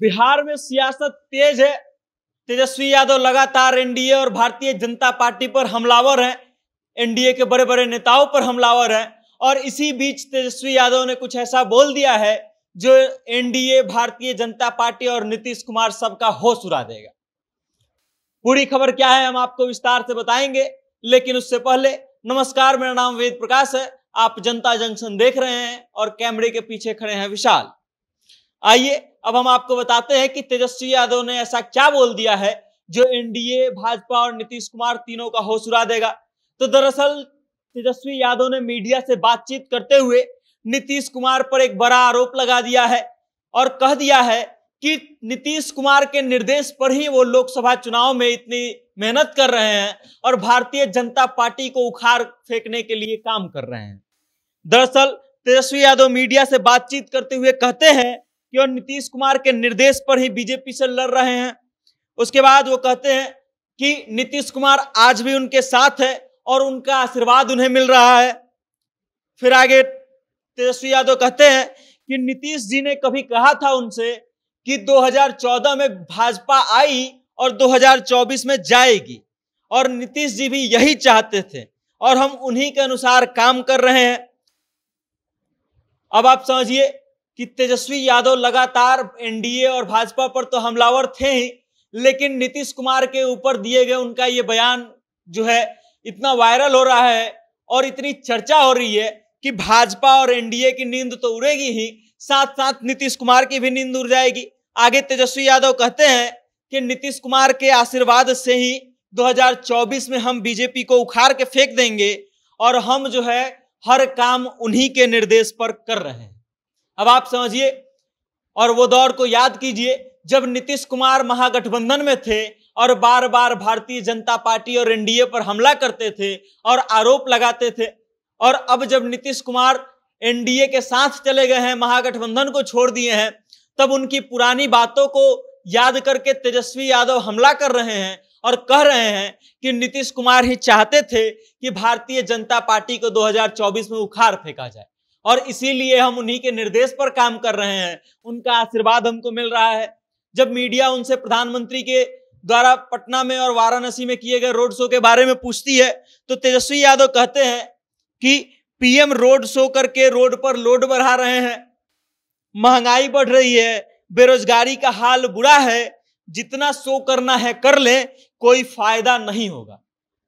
बिहार में सियासत तेज है तेजस्वी यादव लगातार एनडीए और भारतीय जनता पार्टी पर हमलावर हैं एनडीए के बड़े बड़े नेताओं पर हमलावर हैं और इसी बीच तेजस्वी यादव ने कुछ ऐसा बोल दिया है जो एनडीए भारतीय जनता पार्टी और नीतीश कुमार सबका होश उड़ा देगा पूरी खबर क्या है हम आपको विस्तार से बताएंगे लेकिन उससे पहले नमस्कार मेरा नाम वेद प्रकाश है आप जनता जंक्शन देख रहे हैं और कैमरे के पीछे खड़े हैं विशाल आइए अब हम आपको बताते हैं कि तेजस्वी यादव ने ऐसा क्या बोल दिया है जो एनडीए भाजपा और नीतीश कुमार तीनों का हौसला देगा तो दरअसल तेजस्वी यादव ने मीडिया से बातचीत करते हुए नीतीश कुमार पर एक बड़ा आरोप लगा दिया है और कह दिया है कि नीतीश कुमार के निर्देश पर ही वो लोकसभा चुनाव में इतनी मेहनत कर रहे हैं और भारतीय जनता पार्टी को उखाड़ फेंकने के लिए काम कर रहे हैं दरअसल तेजस्वी यादव मीडिया से बातचीत करते हुए कहते हैं केवल नीतीश कुमार के निर्देश पर ही बीजेपी से लड़ रहे हैं उसके बाद वो कहते हैं कि नीतीश कुमार आज भी उनके साथ है और उनका आशीर्वाद उन्हें मिल रहा है फिर आगे तेजस्वी यादव कहते हैं कि नीतीश जी ने कभी कहा था उनसे कि 2014 में भाजपा आई और 2024 में जाएगी और नीतीश जी भी यही चाहते थे और हम उन्हीं के अनुसार काम कर रहे हैं अब आप समझिए कि तेजस्वी यादव लगातार एनडीए और भाजपा पर तो हमलावर थे ही लेकिन नीतीश कुमार के ऊपर दिए गए उनका ये बयान जो है इतना वायरल हो रहा है और इतनी चर्चा हो रही है कि भाजपा और एनडीए की नींद तो उड़ेगी ही साथ साथ नीतीश कुमार की भी नींद उड़ जाएगी आगे तेजस्वी यादव कहते हैं कि नीतीश कुमार के आशीर्वाद से ही 2024 में हम बीजेपी को उखाड़ के फेंक देंगे और हम जो है हर काम उन्हीं के निर्देश पर कर रहे हैं अब आप समझिए और वो दौर को याद कीजिए जब नीतीश कुमार महागठबंधन में थे और बार बार भारतीय जनता पार्टी और एनडीए पर हमला करते थे और आरोप लगाते थे और अब जब नीतीश कुमार एनडीए के साथ चले गए हैं महागठबंधन को छोड़ दिए हैं तब उनकी पुरानी बातों को याद करके तेजस्वी यादव हमला कर रहे हैं और कह रहे हैं कि नीतीश कुमार ही चाहते थे कि भारतीय जनता पार्टी को 2024 में उखाड़ फेंका जाए और इसीलिए हम उन्हीं के निर्देश पर काम कर रहे हैं उनका आशीर्वाद हमको मिल रहा है जब मीडिया उनसे प्रधानमंत्री के द्वारा पटना में और वाराणसी में किए गए रोड शो के बारे में पूछती है तो तेजस्वी यादव कहते हैं कि पीएम रोड शो करके रोड पर लोड बढ़ा रहे हैं महंगाई बढ़ रही है बेरोजगारी का हाल बुरा है जितना शो करना है कर ले कोई फायदा नहीं होगा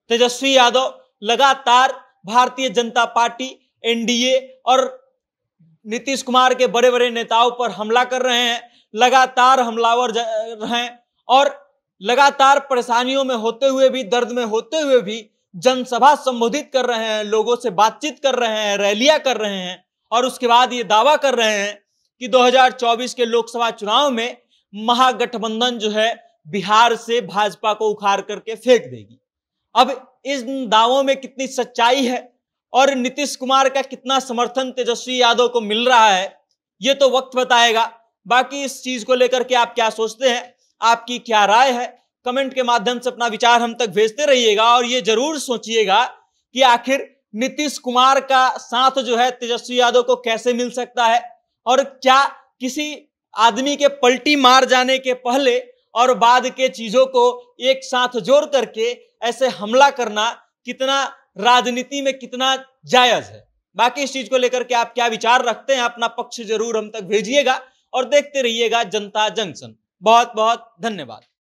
तेजस्वी यादव लगातार भारतीय जनता पार्टी एनडीए और नीतीश कुमार के बड़े बड़े नेताओं पर हमला कर रहे हैं लगातार हमलावर हैं और लगातार परेशानियों में होते हुए भी दर्द में होते हुए भी जनसभा संबोधित कर रहे हैं लोगों से बातचीत कर रहे हैं रैलियां कर रहे हैं और उसके बाद ये दावा कर रहे हैं कि 2024 के लोकसभा चुनाव में महागठबंधन जो है बिहार से भाजपा को उखाड़ करके फेंक देगी अब इन दावों में कितनी सच्चाई है और नीतीश कुमार का कितना समर्थन तेजस्वी यादव को मिल रहा है ये तो वक्त बताएगा बाकी इस चीज को लेकर के आप क्या सोचते हैं आपकी क्या राय है कमेंट के माध्यम से अपना विचार हम तक भेजते रहिएगा और ये जरूर सोचिएगा कि आखिर नीतीश कुमार का साथ जो है तेजस्वी यादव को कैसे मिल सकता है और क्या किसी आदमी के पलटी मार जाने के पहले और बाद के चीजों को एक साथ जोड़ करके ऐसे हमला करना कितना राजनीति में कितना जायज है बाकी इस चीज को लेकर के आप क्या विचार रखते हैं अपना पक्ष जरूर हम तक भेजिएगा और देखते रहिएगा जनता जंक्शन बहुत बहुत धन्यवाद